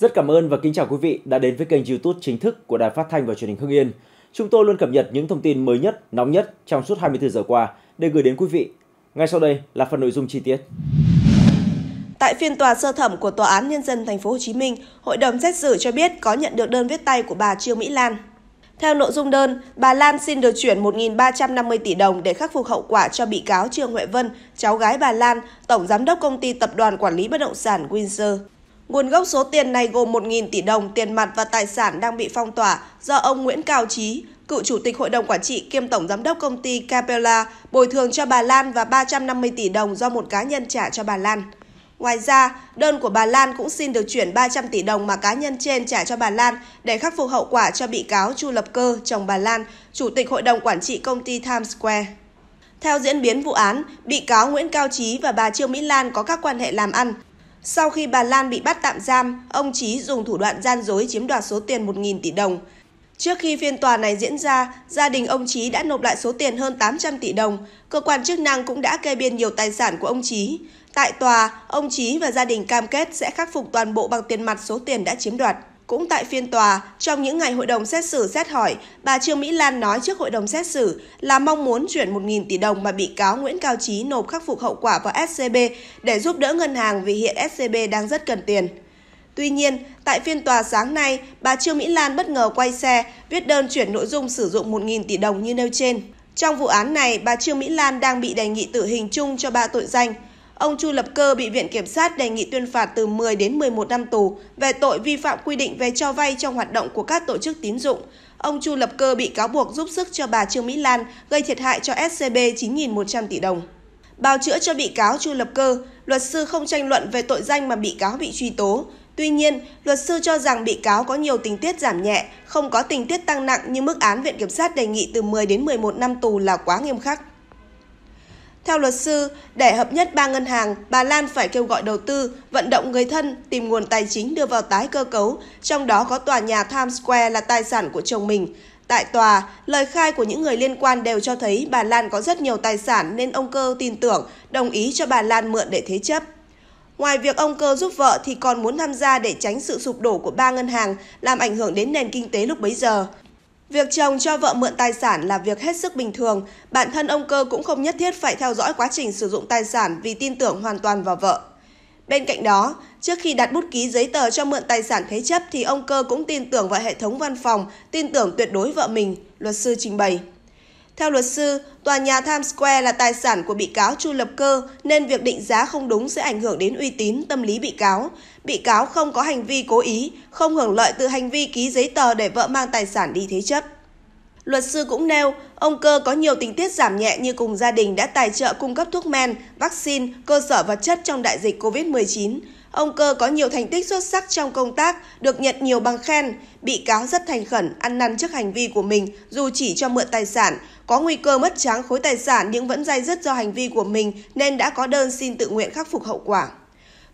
Rất cảm ơn và kính chào quý vị đã đến với kênh YouTube chính thức của Đài Phát thanh và Truyền hình Hưng Yên. Chúng tôi luôn cập nhật những thông tin mới nhất, nóng nhất trong suốt 24 giờ qua để gửi đến quý vị. Ngay sau đây là phần nội dung chi tiết. Tại phiên tòa sơ thẩm của Tòa án Nhân dân Thành phố Hồ Chí Minh, hội đồng xét xử cho biết có nhận được đơn viết tay của bà Trương Mỹ Lan. Theo nội dung đơn, bà Lan xin được chuyển 1.350 tỷ đồng để khắc phục hậu quả cho bị cáo Trương Huệ Vân, cháu gái bà Lan, tổng giám đốc công ty tập đoàn quản lý bất động sản Windsor. Nguồn gốc số tiền này gồm 1.000 tỷ đồng tiền mặt và tài sản đang bị phong tỏa do ông Nguyễn Cao Trí, cựu chủ tịch hội đồng quản trị kiêm tổng giám đốc công ty Capella bồi thường cho bà Lan và 350 tỷ đồng do một cá nhân trả cho bà Lan. Ngoài ra, đơn của bà Lan cũng xin được chuyển 300 tỷ đồng mà cá nhân trên trả cho bà Lan để khắc phục hậu quả cho bị cáo Chu Lập Cơ, chồng bà Lan, chủ tịch hội đồng quản trị công ty Times Square. Theo diễn biến vụ án, bị cáo Nguyễn Cao Trí và bà Trương Mỹ Lan có các quan hệ làm ăn, sau khi bà Lan bị bắt tạm giam, ông Chí dùng thủ đoạn gian dối chiếm đoạt số tiền 1.000 tỷ đồng. Trước khi phiên tòa này diễn ra, gia đình ông Chí đã nộp lại số tiền hơn 800 tỷ đồng. Cơ quan chức năng cũng đã kê biên nhiều tài sản của ông Chí. Tại tòa, ông Chí và gia đình cam kết sẽ khắc phục toàn bộ bằng tiền mặt số tiền đã chiếm đoạt. Cũng tại phiên tòa, trong những ngày hội đồng xét xử xét hỏi, bà Trương Mỹ Lan nói trước hội đồng xét xử là mong muốn chuyển 1.000 tỷ đồng mà bị cáo Nguyễn Cao Trí nộp khắc phục hậu quả vào SCB để giúp đỡ ngân hàng vì hiện SCB đang rất cần tiền. Tuy nhiên, tại phiên tòa sáng nay, bà Trương Mỹ Lan bất ngờ quay xe, viết đơn chuyển nội dung sử dụng 1.000 tỷ đồng như nêu trên. Trong vụ án này, bà Trương Mỹ Lan đang bị đề nghị tử hình chung cho ba tội danh – Ông Chu Lập Cơ bị Viện Kiểm sát đề nghị tuyên phạt từ 10 đến 11 năm tù về tội vi phạm quy định về cho vay trong hoạt động của các tổ chức tín dụng. Ông Chu Lập Cơ bị cáo buộc giúp sức cho bà Trương Mỹ Lan gây thiệt hại cho SCB 9.100 tỷ đồng. Bào chữa cho bị cáo Chu Lập Cơ, luật sư không tranh luận về tội danh mà bị cáo bị truy tố. Tuy nhiên, luật sư cho rằng bị cáo có nhiều tình tiết giảm nhẹ, không có tình tiết tăng nặng như mức án Viện Kiểm sát đề nghị từ 10 đến 11 năm tù là quá nghiêm khắc. Theo luật sư, để hợp nhất ba ngân hàng, bà Lan phải kêu gọi đầu tư, vận động người thân, tìm nguồn tài chính đưa vào tái cơ cấu, trong đó có tòa nhà Times Square là tài sản của chồng mình. Tại tòa, lời khai của những người liên quan đều cho thấy bà Lan có rất nhiều tài sản nên ông Cơ tin tưởng, đồng ý cho bà Lan mượn để thế chấp. Ngoài việc ông Cơ giúp vợ thì còn muốn tham gia để tránh sự sụp đổ của ba ngân hàng làm ảnh hưởng đến nền kinh tế lúc bấy giờ. Việc chồng cho vợ mượn tài sản là việc hết sức bình thường, bản thân ông Cơ cũng không nhất thiết phải theo dõi quá trình sử dụng tài sản vì tin tưởng hoàn toàn vào vợ. Bên cạnh đó, trước khi đặt bút ký giấy tờ cho mượn tài sản thế chấp thì ông Cơ cũng tin tưởng vào hệ thống văn phòng, tin tưởng tuyệt đối vợ mình, luật sư trình bày. Theo luật sư, tòa nhà Times Square là tài sản của bị cáo Chu Lập Cơ nên việc định giá không đúng sẽ ảnh hưởng đến uy tín tâm lý bị cáo. Bị cáo không có hành vi cố ý, không hưởng lợi từ hành vi ký giấy tờ để vợ mang tài sản đi thế chấp. Luật sư cũng nêu, ông Cơ có nhiều tình tiết giảm nhẹ như cùng gia đình đã tài trợ cung cấp thuốc men, vaccine, cơ sở vật chất trong đại dịch COVID-19. Ông Cơ có nhiều thành tích xuất sắc trong công tác, được nhận nhiều bằng khen. Bị cáo rất thành khẩn, ăn năn trước hành vi của mình dù chỉ cho mượn tài sản. Có nguy cơ mất trắng khối tài sản nhưng vẫn dai dứt do hành vi của mình nên đã có đơn xin tự nguyện khắc phục hậu quả.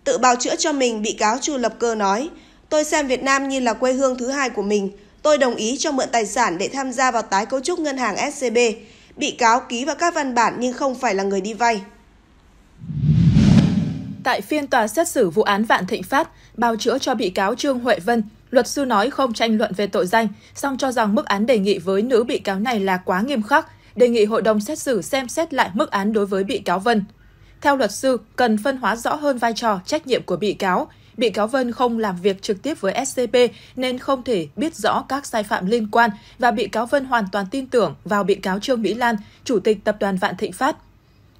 Tự bào chữa cho mình, bị cáo Chu Lập Cơ nói, Tôi xem Việt Nam như là quê hương thứ hai của mình. Tôi đồng ý cho mượn tài sản để tham gia vào tái cấu trúc ngân hàng SCB. Bị cáo ký vào các văn bản nhưng không phải là người đi vay. Tại phiên tòa xét xử vụ án Vạn Thịnh Phát, bào chữa cho bị cáo Trương Huệ Vân, luật sư nói không tranh luận về tội danh, song cho rằng mức án đề nghị với nữ bị cáo này là quá nghiêm khắc, đề nghị hội đồng xét xử xem xét lại mức án đối với bị cáo Vân. Theo luật sư, cần phân hóa rõ hơn vai trò, trách nhiệm của bị cáo. Bị cáo Vân không làm việc trực tiếp với SCP nên không thể biết rõ các sai phạm liên quan và bị cáo Vân hoàn toàn tin tưởng vào bị cáo Trương Mỹ Lan, chủ tịch tập đoàn Vạn Thịnh Phát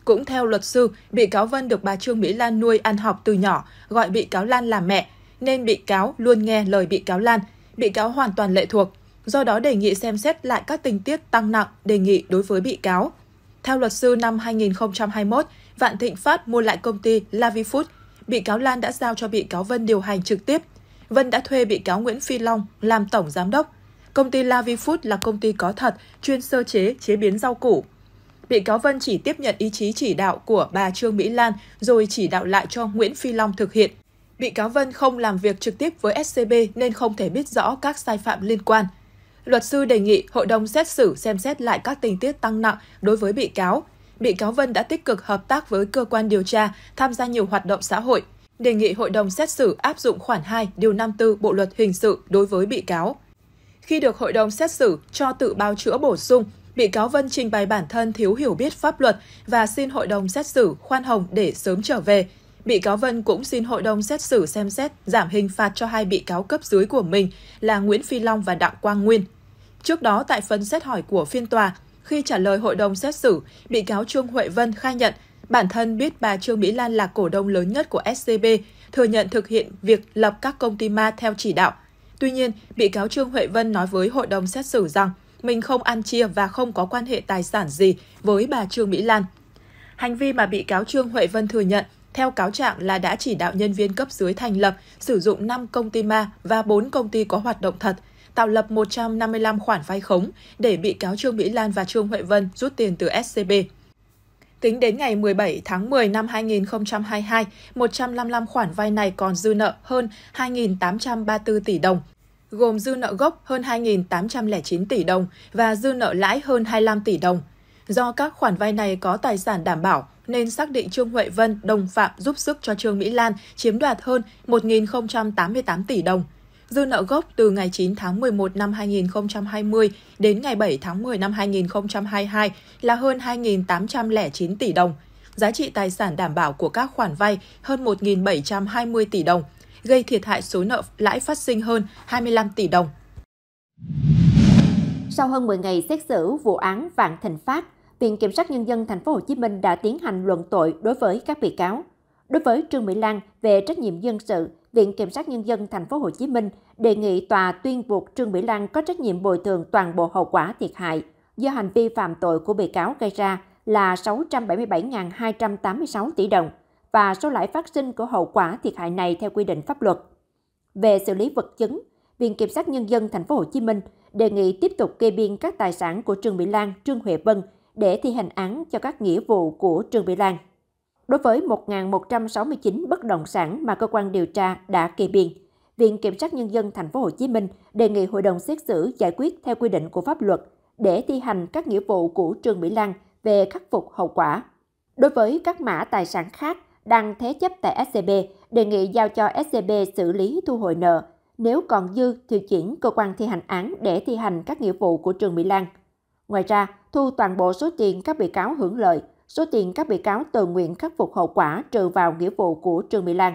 cũng theo luật sư, bị cáo Vân được bà Trương Mỹ Lan nuôi ăn học từ nhỏ, gọi bị cáo Lan là mẹ, nên bị cáo luôn nghe lời bị cáo Lan. Bị cáo hoàn toàn lệ thuộc, do đó đề nghị xem xét lại các tình tiết tăng nặng đề nghị đối với bị cáo. Theo luật sư năm 2021, Vạn Thịnh Phát mua lại công ty Lavifood, bị cáo Lan đã giao cho bị cáo Vân điều hành trực tiếp. Vân đã thuê bị cáo Nguyễn Phi Long làm tổng giám đốc. Công ty Lavifood là công ty có thật, chuyên sơ chế, chế biến rau củ, bị cáo Vân chỉ tiếp nhận ý chí chỉ đạo của bà Trương Mỹ Lan rồi chỉ đạo lại cho Nguyễn Phi Long thực hiện. Bị cáo Vân không làm việc trực tiếp với SCB nên không thể biết rõ các sai phạm liên quan. Luật sư đề nghị hội đồng xét xử xem xét lại các tình tiết tăng nặng đối với bị cáo. Bị cáo Vân đã tích cực hợp tác với cơ quan điều tra, tham gia nhiều hoạt động xã hội. Đề nghị hội đồng xét xử áp dụng khoản 2 điều 54 Bộ luật hình sự đối với bị cáo. Khi được hội đồng xét xử cho tự bào chữa bổ sung, bị cáo Vân trình bày bản thân thiếu hiểu biết pháp luật và xin hội đồng xét xử khoan hồng để sớm trở về. Bị cáo Vân cũng xin hội đồng xét xử xem xét giảm hình phạt cho hai bị cáo cấp dưới của mình là Nguyễn Phi Long và Đặng Quang Nguyên. Trước đó, tại phần xét hỏi của phiên tòa, khi trả lời hội đồng xét xử, bị cáo Trương Huệ Vân khai nhận bản thân biết bà Trương Mỹ Lan là cổ đông lớn nhất của SCB, thừa nhận thực hiện việc lập các công ty ma theo chỉ đạo. Tuy nhiên, bị cáo Trương Huệ Vân nói với hội đồng xét xử rằng mình không ăn chia và không có quan hệ tài sản gì với bà Trương Mỹ Lan. Hành vi mà bị cáo Trương Huệ Vân thừa nhận theo cáo trạng là đã chỉ đạo nhân viên cấp dưới thành lập, sử dụng 5 công ty ma và 4 công ty có hoạt động thật, tạo lập 155 khoản vay khống để bị cáo Trương Mỹ Lan và Trương Huệ Vân rút tiền từ SCB. Tính đến ngày 17 tháng 10 năm 2022, 155 khoản vay này còn dư nợ hơn 2.834 tỷ đồng, gồm dư nợ gốc hơn 2.809 tỷ đồng và dư nợ lãi hơn 25 tỷ đồng. Do các khoản vay này có tài sản đảm bảo, nên xác định Trương Huệ Vân đồng phạm giúp sức cho Trương Mỹ Lan chiếm đoạt hơn 1.088 tỷ đồng. Dư nợ gốc từ ngày 9 tháng 11 năm 2020 đến ngày 7 tháng 10 năm 2022 là hơn 2.809 tỷ đồng. Giá trị tài sản đảm bảo của các khoản vay hơn 1.720 tỷ đồng gây thiệt hại số nợ lãi phát sinh hơn 25 tỷ đồng. Sau hơn 10 ngày xét xử vụ án Vạn Thịnh Phát, Viện Kiểm sát Nhân dân Thành phố Hồ Chí Minh đã tiến hành luận tội đối với các bị cáo. Đối với Trương Mỹ Lan về trách nhiệm dân sự, Viện Kiểm sát Nhân dân Thành phố Hồ Chí Minh đề nghị tòa tuyên buộc Trương Mỹ Lan có trách nhiệm bồi thường toàn bộ hậu quả thiệt hại do hành vi phạm tội của bị cáo gây ra là 677.286 tỷ đồng và số lãi phát sinh của hậu quả thiệt hại này theo quy định pháp luật. Về xử lý vật chứng, Viện Kiểm sát Nhân dân Thành phố Hồ Chí Minh đề nghị tiếp tục kê biên các tài sản của Trương Mỹ Lan, Trương Huệ Vân để thi hành án cho các nghĩa vụ của Trương Mỹ Lan. Đối với 1.169 bất động sản mà cơ quan điều tra đã kê biên, Viện Kiểm sát Nhân dân Thành phố Hồ Chí Minh đề nghị hội đồng xét xử giải quyết theo quy định của pháp luật để thi hành các nghĩa vụ của Trương Mỹ Lan về khắc phục hậu quả. Đối với các mã tài sản khác đang thế chấp tại SCB, đề nghị giao cho SCB xử lý thu hồi nợ. Nếu còn dư thì chuyển cơ quan thi hành án để thi hành các nghĩa vụ của trường Mỹ Lan. Ngoài ra, thu toàn bộ số tiền các bị cáo hưởng lợi, số tiền các bị cáo tự nguyện khắc phục hậu quả trừ vào nghĩa vụ của trường Mỹ Lan.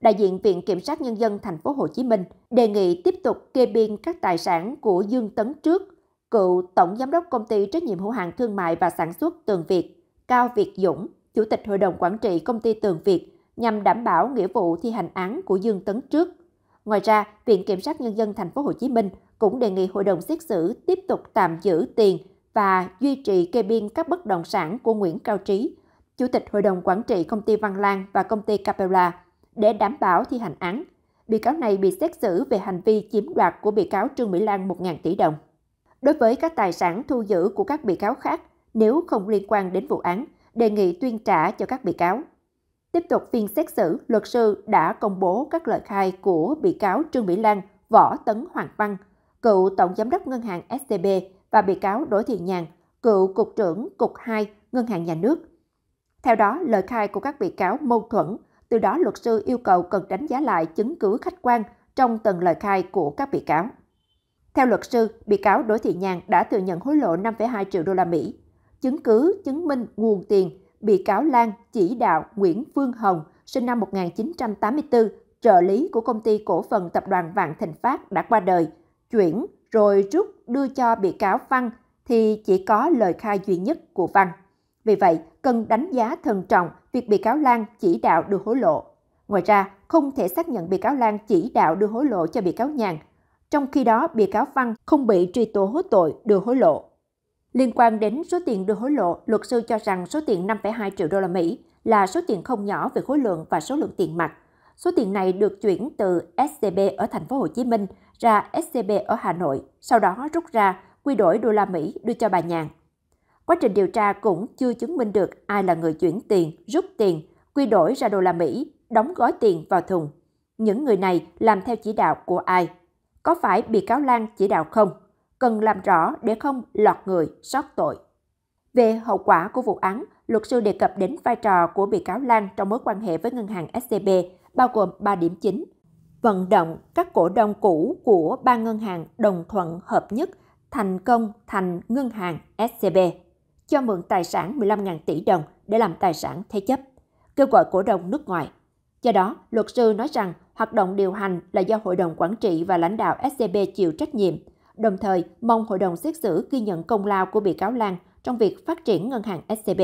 Đại diện Viện Kiểm sát Nhân dân Thành phố Hồ Chí Minh đề nghị tiếp tục kê biên các tài sản của Dương Tấn Trước, cựu Tổng Giám đốc Công ty Trách nhiệm hữu hạn Thương mại và Sản xuất Tường Việt, Cao Việt Dũng, Chủ tịch Hội đồng Quản trị Công ty Tường Việt nhằm đảm bảo nghĩa vụ thi hành án của Dương Tấn trước. Ngoài ra, Viện Kiểm sát Nhân dân Thành phố Hồ Chí Minh cũng đề nghị hội đồng xét xử tiếp tục tạm giữ tiền và duy trì kê biên các bất động sản của Nguyễn Cao Trí, Chủ tịch Hội đồng Quản trị Công ty Văn Lang và Công ty Capella để đảm bảo thi hành án. Bị cáo này bị xét xử về hành vi chiếm đoạt của bị cáo Trương Mỹ Lan 1.000 tỷ đồng. Đối với các tài sản thu giữ của các bị cáo khác, nếu không liên quan đến vụ án, đề nghị tuyên trả cho các bị cáo. Tiếp tục phiên xét xử, luật sư đã công bố các lời khai của bị cáo Trương Mỹ Lan, Võ Tấn Hoàng Văn, cựu Tổng Giám đốc Ngân hàng STB và bị cáo Đỗ Thị Nhàn, cựu Cục trưởng Cục 2 Ngân hàng Nhà nước. Theo đó, lời khai của các bị cáo mâu thuẫn, từ đó luật sư yêu cầu cần đánh giá lại chứng cứ khách quan trong từng lời khai của các bị cáo. Theo luật sư, bị cáo Đỗ Thị Nhàn đã thừa nhận hối lộ 5,2 triệu đô la Mỹ chứng cứ chứng minh nguồn tiền bị cáo Lan chỉ đạo Nguyễn Phương Hồng, sinh năm 1984, trợ lý của công ty cổ phần tập đoàn Vạn Thịnh Phát đã qua đời, chuyển rồi rút đưa cho bị cáo Văn thì chỉ có lời khai duy nhất của Văn. Vì vậy, cần đánh giá thận trọng việc bị cáo Lan chỉ đạo đưa hối lộ. Ngoài ra, không thể xác nhận bị cáo Lan chỉ đạo đưa hối lộ cho bị cáo Nhàn. Trong khi đó, bị cáo Văn không bị truy tố hối tội đưa hối lộ. Liên quan đến số tiền đưa hối lộ, luật sư cho rằng số tiền 5,2 triệu đô la Mỹ là số tiền không nhỏ về khối lượng và số lượng tiền mặt. Số tiền này được chuyển từ SCB ở thành phố Hồ Chí Minh ra SCB ở Hà Nội, sau đó rút ra quy đổi đô la Mỹ đưa cho bà Nhàn. Quá trình điều tra cũng chưa chứng minh được ai là người chuyển tiền, rút tiền, quy đổi ra đô la Mỹ, đóng gói tiền vào thùng. Những người này làm theo chỉ đạo của ai? Có phải bị cáo Lan chỉ đạo không? cần làm rõ để không lọt người sót tội. Về hậu quả của vụ án, luật sư đề cập đến vai trò của bị cáo Lan trong mối quan hệ với ngân hàng SCB, bao gồm 3 điểm chính. Vận động các cổ đông cũ của ba ngân hàng đồng thuận hợp nhất thành công thành ngân hàng SCB, cho mượn tài sản 15.000 tỷ đồng để làm tài sản thế chấp, kêu gọi cổ đông nước ngoài. Do đó, luật sư nói rằng hoạt động điều hành là do hội đồng quản trị và lãnh đạo SCB chịu trách nhiệm – đồng thời mong hội đồng xét xử ghi nhận công lao của bị cáo Lan trong việc phát triển ngân hàng SCB.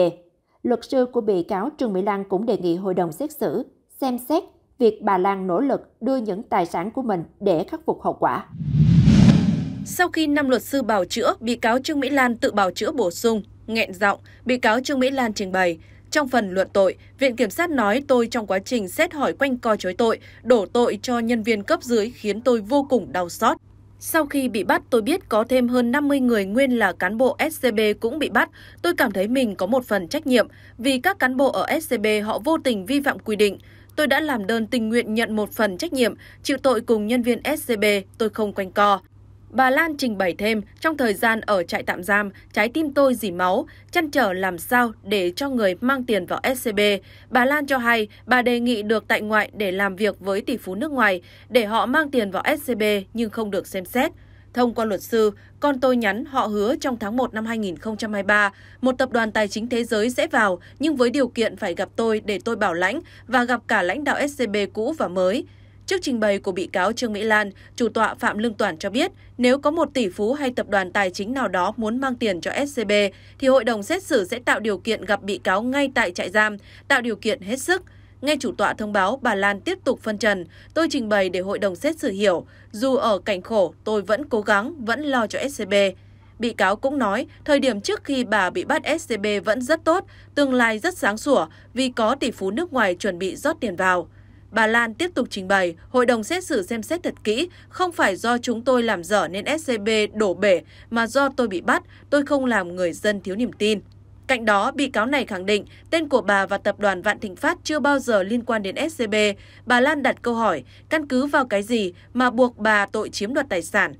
Luật sư của bị cáo Trương Mỹ Lan cũng đề nghị hội đồng xét xử xem xét việc bà Lan nỗ lực đưa những tài sản của mình để khắc phục hậu quả. Sau khi năm luật sư bào chữa, bị cáo Trương Mỹ Lan tự bào chữa bổ sung, nghẹn giọng, bị cáo Trương Mỹ Lan trình bày, trong phần luận tội, Viện Kiểm sát nói tôi trong quá trình xét hỏi quanh co chối tội, đổ tội cho nhân viên cấp dưới khiến tôi vô cùng đau xót. Sau khi bị bắt, tôi biết có thêm hơn 50 người nguyên là cán bộ SCB cũng bị bắt. Tôi cảm thấy mình có một phần trách nhiệm vì các cán bộ ở SCB họ vô tình vi phạm quy định. Tôi đã làm đơn tình nguyện nhận một phần trách nhiệm, chịu tội cùng nhân viên SCB, tôi không quanh co. Bà Lan trình bày thêm, trong thời gian ở trại tạm giam, trái tim tôi dỉ máu, chăn trở làm sao để cho người mang tiền vào SCB. Bà Lan cho hay, bà đề nghị được tại ngoại để làm việc với tỷ phú nước ngoài, để họ mang tiền vào SCB nhưng không được xem xét. Thông qua luật sư, con tôi nhắn họ hứa trong tháng 1 năm 2023, một tập đoàn tài chính thế giới sẽ vào, nhưng với điều kiện phải gặp tôi để tôi bảo lãnh và gặp cả lãnh đạo SCB cũ và mới. Trước trình bày của bị cáo Trương Mỹ Lan, chủ tọa Phạm Lương Toản cho biết, nếu có một tỷ phú hay tập đoàn tài chính nào đó muốn mang tiền cho SCB, thì hội đồng xét xử sẽ tạo điều kiện gặp bị cáo ngay tại trại giam, tạo điều kiện hết sức. Nghe chủ tọa thông báo, bà Lan tiếp tục phân trần. Tôi trình bày để hội đồng xét xử hiểu, dù ở cảnh khổ, tôi vẫn cố gắng, vẫn lo cho SCB. Bị cáo cũng nói, thời điểm trước khi bà bị bắt SCB vẫn rất tốt, tương lai rất sáng sủa vì có tỷ phú nước ngoài chuẩn bị rót tiền vào. Bà Lan tiếp tục trình bày, hội đồng xét xử xem xét thật kỹ, không phải do chúng tôi làm dở nên SCB đổ bể, mà do tôi bị bắt, tôi không làm người dân thiếu niềm tin. Cạnh đó, bị cáo này khẳng định tên của bà và tập đoàn Vạn Thịnh Phát chưa bao giờ liên quan đến SCB. Bà Lan đặt câu hỏi, căn cứ vào cái gì mà buộc bà tội chiếm đoạt tài sản?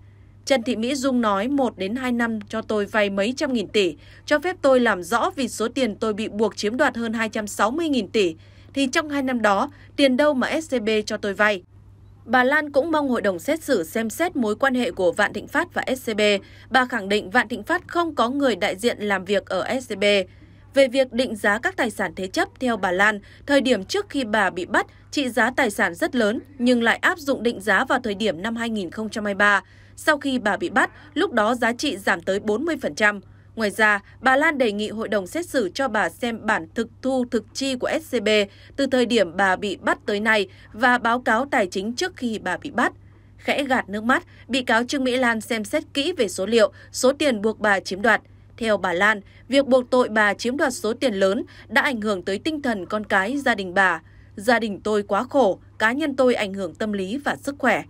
Trần Thị Mỹ Dung nói 1 đến 2 năm cho tôi vay mấy trăm nghìn tỷ, cho phép tôi làm rõ vì số tiền tôi bị buộc chiếm đoạt hơn 260 nghìn tỷ thì trong hai năm đó, tiền đâu mà SCB cho tôi vay? Bà Lan cũng mong hội đồng xét xử xem xét mối quan hệ của Vạn Thịnh Phát và SCB. Bà khẳng định Vạn Thịnh Phát không có người đại diện làm việc ở SCB. Về việc định giá các tài sản thế chấp theo bà Lan, thời điểm trước khi bà bị bắt, trị giá tài sản rất lớn nhưng lại áp dụng định giá vào thời điểm năm 2023. Sau khi bà bị bắt, lúc đó giá trị giảm tới 40%. Ngoài ra, bà Lan đề nghị hội đồng xét xử cho bà xem bản thực thu thực chi của SCB từ thời điểm bà bị bắt tới nay và báo cáo tài chính trước khi bà bị bắt. Khẽ gạt nước mắt, bị cáo Trương Mỹ Lan xem xét kỹ về số liệu, số tiền buộc bà chiếm đoạt. Theo bà Lan, việc buộc tội bà chiếm đoạt số tiền lớn đã ảnh hưởng tới tinh thần con cái gia đình bà. Gia đình tôi quá khổ, cá nhân tôi ảnh hưởng tâm lý và sức khỏe.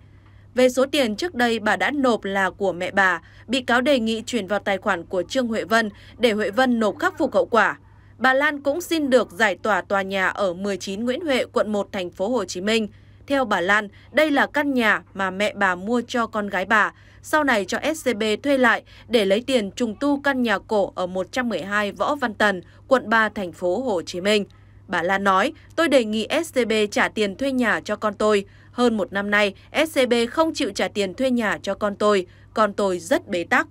Về số tiền trước đây bà đã nộp là của mẹ bà, bị cáo đề nghị chuyển vào tài khoản của Trương Huệ Vân để Huệ Vân nộp khắc phục hậu quả. Bà Lan cũng xin được giải tỏa tòa nhà ở 19 Nguyễn Huệ, quận 1, thành phố Hồ Chí Minh. Theo bà Lan, đây là căn nhà mà mẹ bà mua cho con gái bà, sau này cho SCB thuê lại để lấy tiền trùng tu căn nhà cổ ở 112 Võ Văn Tần, quận 3, thành phố Hồ Chí Minh. Bà Lan nói, tôi đề nghị SCB trả tiền thuê nhà cho con tôi. Hơn một năm nay, SCB không chịu trả tiền thuê nhà cho con tôi, con tôi rất bế tắc.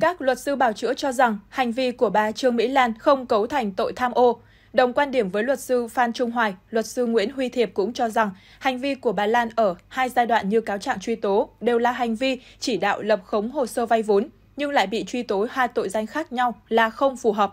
Các luật sư bảo chữa cho rằng hành vi của bà Trương Mỹ Lan không cấu thành tội tham ô. Đồng quan điểm với luật sư Phan Trung Hoài, luật sư Nguyễn Huy Thiệp cũng cho rằng hành vi của bà Lan ở hai giai đoạn như cáo trạng truy tố đều là hành vi chỉ đạo lập khống hồ sơ vay vốn, nhưng lại bị truy tố hai tội danh khác nhau là không phù hợp.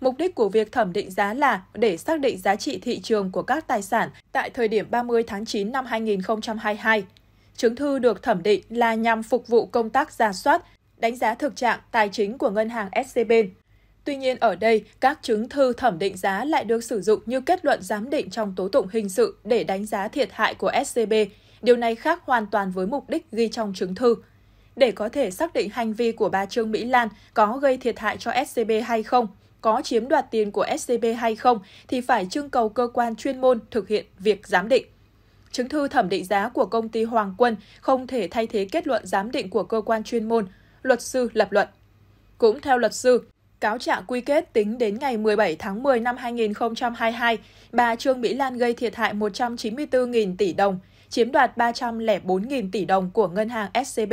Mục đích của việc thẩm định giá là để xác định giá trị thị trường của các tài sản tại thời điểm 30 tháng 9 năm 2022. Chứng thư được thẩm định là nhằm phục vụ công tác giả soát, đánh giá thực trạng tài chính của ngân hàng SCB. Tuy nhiên ở đây, các chứng thư thẩm định giá lại được sử dụng như kết luận giám định trong tố tụng hình sự để đánh giá thiệt hại của SCB. Điều này khác hoàn toàn với mục đích ghi trong chứng thư. Để có thể xác định hành vi của bà Trương Mỹ Lan có gây thiệt hại cho SCB hay không, có chiếm đoạt tiền của SCB hay không thì phải trưng cầu cơ quan chuyên môn thực hiện việc giám định. Chứng thư thẩm định giá của công ty Hoàng Quân không thể thay thế kết luận giám định của cơ quan chuyên môn, luật sư lập luận. Cũng theo luật sư, cáo trạng quy kết tính đến ngày 17 tháng 10 năm 2022, bà Trương Mỹ Lan gây thiệt hại 194.000 tỷ đồng, chiếm đoạt 304.000 tỷ đồng của ngân hàng SCB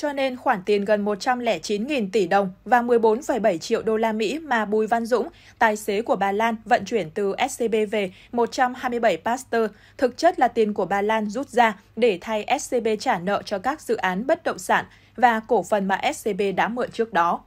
cho nên khoản tiền gần 109.000 tỷ đồng và 14,7 triệu đô la Mỹ mà Bùi Văn Dũng, tài xế của bà Lan, vận chuyển từ SCB về 127 Pasteur, thực chất là tiền của bà Lan rút ra để thay SCB trả nợ cho các dự án bất động sản và cổ phần mà SCB đã mượn trước đó.